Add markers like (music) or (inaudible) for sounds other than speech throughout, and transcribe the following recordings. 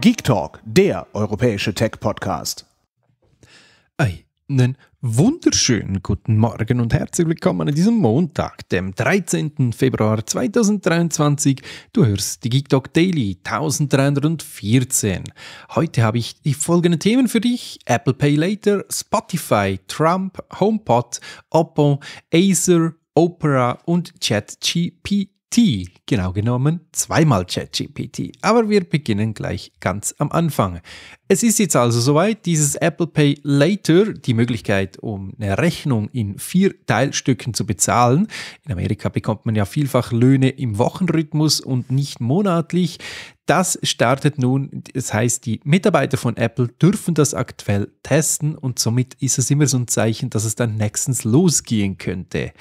Geek Talk, der europäische Tech-Podcast. Einen wunderschönen guten Morgen und herzlich willkommen an diesem Montag, dem 13. Februar 2023. Du hörst die Geek Talk Daily 1314. Heute habe ich die folgenden Themen für dich: Apple Pay Later, Spotify, Trump, HomePod, Oppo, Acer, Opera und ChatGPT genau genommen zweimal ChatGPT. Aber wir beginnen gleich ganz am Anfang. Es ist jetzt also soweit, dieses Apple Pay Later, die Möglichkeit, um eine Rechnung in vier Teilstücken zu bezahlen. In Amerika bekommt man ja vielfach Löhne im Wochenrhythmus und nicht monatlich. Das startet nun, das heißt, die Mitarbeiter von Apple dürfen das aktuell testen und somit ist es immer so ein Zeichen, dass es dann nächstens losgehen könnte.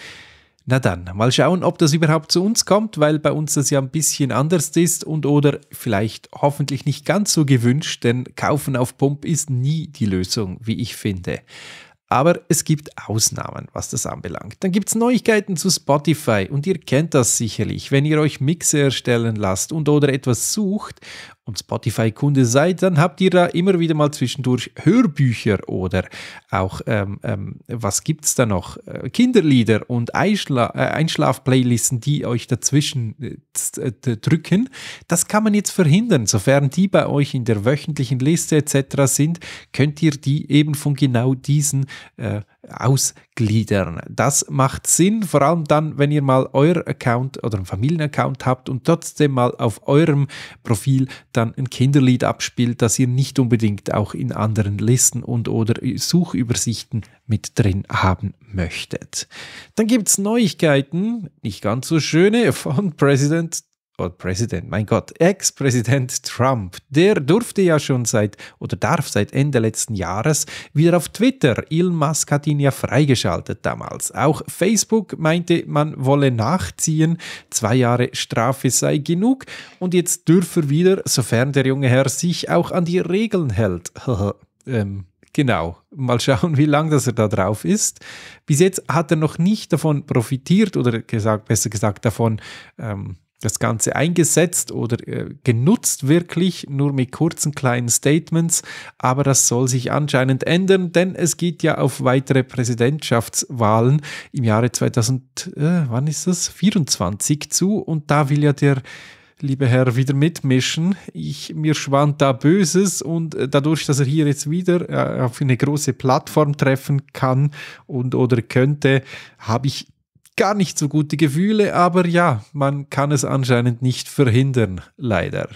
Na dann, mal schauen, ob das überhaupt zu uns kommt, weil bei uns das ja ein bisschen anders ist und oder vielleicht hoffentlich nicht ganz so gewünscht, denn kaufen auf Pump ist nie die Lösung, wie ich finde. Aber es gibt Ausnahmen, was das anbelangt. Dann gibt es Neuigkeiten zu Spotify und ihr kennt das sicherlich. Wenn ihr euch Mixe erstellen lasst und oder etwas sucht und Spotify-Kunde seid, dann habt ihr da immer wieder mal zwischendurch Hörbücher oder auch, ähm, ähm, was gibt es da noch? Äh, Kinderlieder und Einschla äh, Einschlaf-Playlisten, die euch dazwischen äh, äh drücken. Das kann man jetzt verhindern. Sofern die bei euch in der wöchentlichen Liste etc. sind, könnt ihr die eben von genau diesen äh, ausgliedern. Das macht Sinn, vor allem dann, wenn ihr mal euer Account oder einen Familienaccount habt und trotzdem mal auf eurem Profil dann ein Kinderlied abspielt, das ihr nicht unbedingt auch in anderen Listen und oder Suchübersichten mit drin haben möchtet. Dann gibt es Neuigkeiten, nicht ganz so schöne, von President oder Präsident, mein Gott, Ex-Präsident Trump, der durfte ja schon seit oder darf seit Ende letzten Jahres wieder auf Twitter. Elon Musk hat ihn ja freigeschaltet damals. Auch Facebook meinte, man wolle nachziehen, zwei Jahre Strafe sei genug und jetzt dürfe er wieder, sofern der junge Herr sich auch an die Regeln hält. (laughs) ähm, Genau, mal schauen, wie lange das er da drauf ist. Bis jetzt hat er noch nicht davon profitiert oder gesagt, besser gesagt davon ähm, das Ganze eingesetzt oder äh, genutzt wirklich, nur mit kurzen kleinen Statements. Aber das soll sich anscheinend ändern, denn es geht ja auf weitere Präsidentschaftswahlen im Jahre 2000, äh, wann ist das? 24 zu. Und da will ja der liebe Herr, wieder mitmischen. Ich, mir schwand da Böses und äh, dadurch, dass er hier jetzt wieder äh, auf eine große Plattform treffen kann und oder könnte, habe ich gar nicht so gute Gefühle, aber ja, man kann es anscheinend nicht verhindern, leider.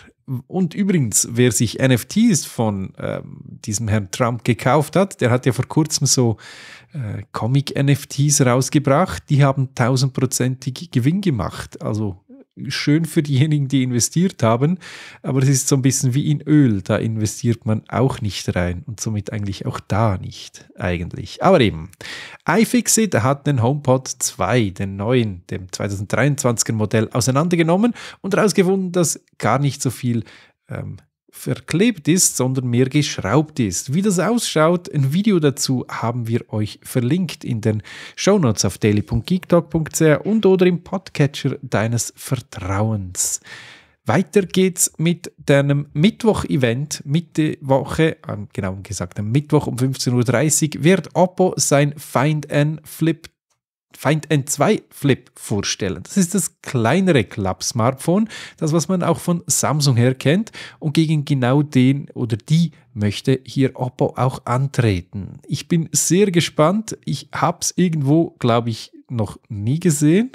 Und übrigens, wer sich NFTs von ähm, diesem Herrn Trump gekauft hat, der hat ja vor kurzem so äh, Comic-NFTs rausgebracht, die haben tausendprozentig Gewinn gemacht. Also schön für diejenigen, die investiert haben, aber es ist so ein bisschen wie in Öl, da investiert man auch nicht rein und somit eigentlich auch da nicht eigentlich. Aber eben, iFixit hat den HomePod 2, den neuen, dem 2023er Modell, auseinandergenommen und herausgefunden, dass gar nicht so viel ähm, verklebt ist, sondern mehr geschraubt ist. Wie das ausschaut, ein Video dazu haben wir euch verlinkt in den Shownotes auf daily.geektalk.ch und oder im Podcatcher deines Vertrauens. Weiter geht's mit deinem Mittwoch-Event. Mitte Woche, ähm, genau gesagt, am Mittwoch um 15.30 Uhr wird Oppo sein Find and Flip Find N2 Flip vorstellen. Das ist das kleinere Klapp-Smartphone, das was man auch von Samsung her kennt und gegen genau den oder die möchte hier Oppo auch antreten. Ich bin sehr gespannt. Ich habe es irgendwo, glaube ich, noch nie gesehen.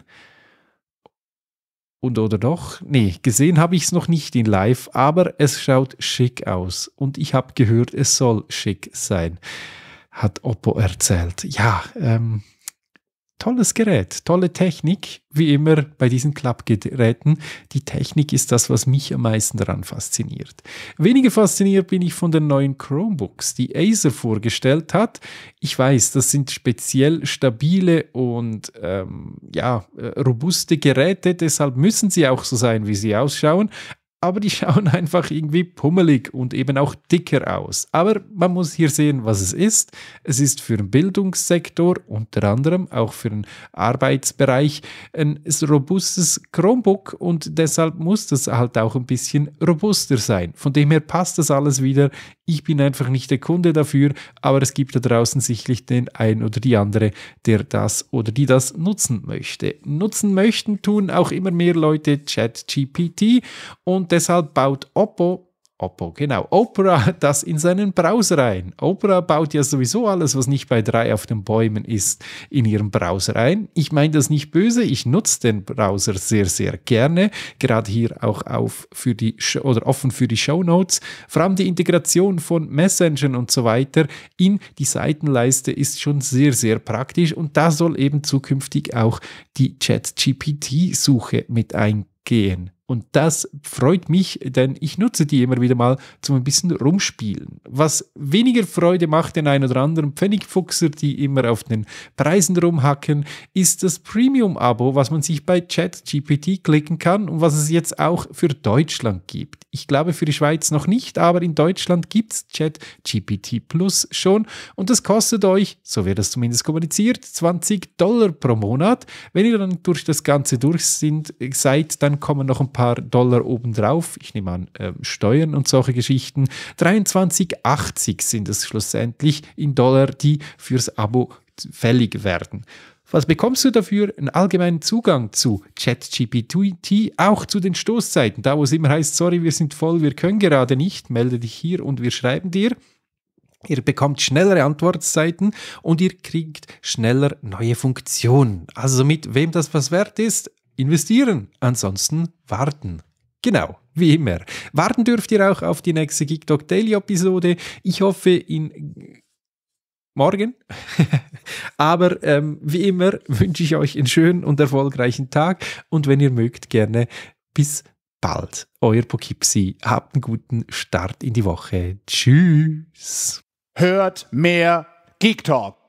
Und oder doch? Nee, gesehen habe ich es noch nicht in Live, aber es schaut schick aus. Und ich habe gehört, es soll schick sein, hat Oppo erzählt. Ja, ähm, tolles Gerät, tolle Technik, wie immer bei diesen Klappgeräten. Die Technik ist das, was mich am meisten daran fasziniert. Weniger fasziniert bin ich von den neuen Chromebooks, die Acer vorgestellt hat. Ich weiß, das sind speziell stabile und ähm, ja, äh, robuste Geräte, deshalb müssen sie auch so sein, wie sie ausschauen aber die schauen einfach irgendwie pummelig und eben auch dicker aus. Aber man muss hier sehen, was es ist. Es ist für den Bildungssektor, unter anderem auch für den Arbeitsbereich, ein robustes Chromebook und deshalb muss das halt auch ein bisschen robuster sein. Von dem her passt das alles wieder ich bin einfach nicht der Kunde dafür, aber es gibt da draußen sicherlich den einen oder die andere, der das oder die das nutzen möchte. Nutzen möchten tun auch immer mehr Leute ChatGPT und deshalb baut Oppo Oppo, genau. Opera (laughs) das in seinen Browser ein. Opera baut ja sowieso alles, was nicht bei drei auf den Bäumen ist, in ihren Browser ein. Ich meine das nicht böse, ich nutze den Browser sehr, sehr gerne. Gerade hier auch auf für die oder offen für die Show Notes. Vor allem die Integration von Messengern und so weiter in die Seitenleiste ist schon sehr, sehr praktisch und da soll eben zukünftig auch die Chat-GPT-Suche mit eingehen. Und das freut mich, denn ich nutze die immer wieder mal zum ein bisschen rumspielen. Was weniger Freude macht den ein oder anderen Pfennigfuchser, die immer auf den Preisen rumhacken, ist das Premium-Abo, was man sich bei ChatGPT klicken kann und was es jetzt auch für Deutschland gibt. Ich glaube für die Schweiz noch nicht, aber in Deutschland gibt es ChatGPT Plus schon und das kostet euch, so wird das zumindest kommuniziert, 20 Dollar pro Monat. Wenn ihr dann durch das Ganze durch sind, seid, dann kommen noch ein paar paar Dollar obendrauf. Ich nehme an, äh, Steuern und solche Geschichten. 23,80 sind es schlussendlich in Dollar, die fürs Abo fällig werden. Was bekommst du dafür? Einen allgemeinen Zugang zu ChatGPT, auch zu den Stoßzeiten, da wo es immer heißt, sorry, wir sind voll, wir können gerade nicht, melde dich hier und wir schreiben dir. Ihr bekommt schnellere Antwortzeiten und ihr kriegt schneller neue Funktionen. Also mit wem das was wert ist, investieren, ansonsten warten. Genau, wie immer. Warten dürft ihr auch auf die nächste Geek Talk Daily Episode. Ich hoffe, in morgen. (laughs) Aber ähm, wie immer wünsche ich euch einen schönen und erfolgreichen Tag und wenn ihr mögt, gerne bis bald. Euer Poughkeepsie. Habt einen guten Start in die Woche. Tschüss. Hört mehr Geek Talk.